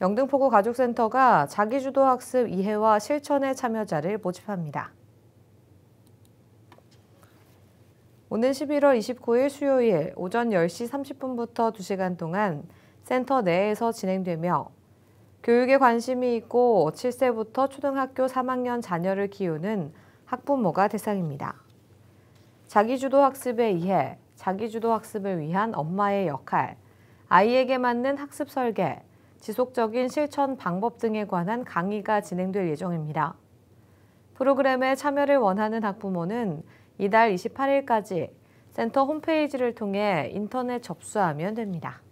영등포구 가족센터가 자기주도 학습 이해와 실천의 참여자를 모집합니다. 오는 11월 29일 수요일 오전 10시 30분부터 2시간 동안 센터 내에서 진행되며 교육에 관심이 있고 7세부터 초등학교 3학년 자녀를 키우는 학부모가 대상입니다. 자기주도 학습에 의해 자기주도 학습을 위한 엄마의 역할, 아이에게 맞는 학습 설계, 지속적인 실천 방법 등에 관한 강의가 진행될 예정입니다. 프로그램에 참여를 원하는 학부모는 이달 28일까지 센터 홈페이지를 통해 인터넷 접수하면 됩니다.